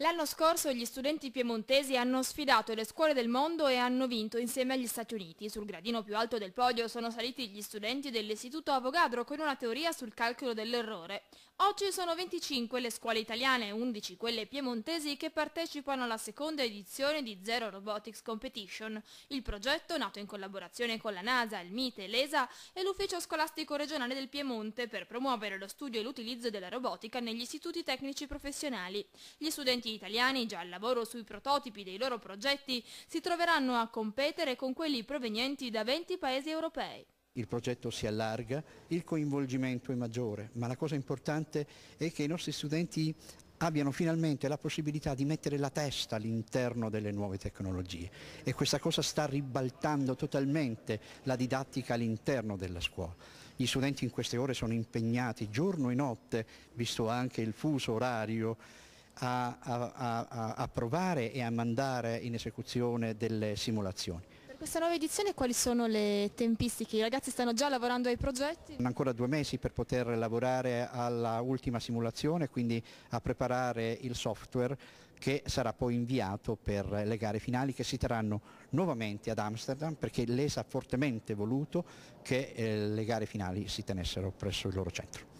L'anno scorso gli studenti piemontesi hanno sfidato le scuole del mondo e hanno vinto insieme agli Stati Uniti. Sul gradino più alto del podio sono saliti gli studenti dell'Istituto Avogadro con una teoria sul calcolo dell'errore. Oggi sono 25 le scuole italiane e 11 quelle piemontesi che partecipano alla seconda edizione di Zero Robotics Competition. Il progetto, nato in collaborazione con la NASA, il MITE, l'ESA e l'Ufficio Scolastico Regionale del Piemonte per promuovere lo studio e l'utilizzo della robotica negli istituti tecnici professionali. Gli studenti studenti italiani già al lavoro sui prototipi dei loro progetti si troveranno a competere con quelli provenienti da 20 paesi europei il progetto si allarga, il coinvolgimento è maggiore, ma la cosa importante è che i nostri studenti abbiano finalmente la possibilità di mettere la testa all'interno delle nuove tecnologie e questa cosa sta ribaltando totalmente la didattica all'interno della scuola. Gli studenti in queste ore sono impegnati giorno e notte, visto anche il fuso orario, a, a, a, a provare e a mandare in esecuzione delle simulazioni. Per questa nuova edizione quali sono le tempistiche? I ragazzi stanno già lavorando ai progetti? Hanno ancora due mesi per poter lavorare alla ultima simulazione, quindi a preparare il software che sarà poi inviato per le gare finali che si terranno nuovamente ad Amsterdam perché l'ESA ha fortemente voluto che eh, le gare finali si tenessero presso il loro centro.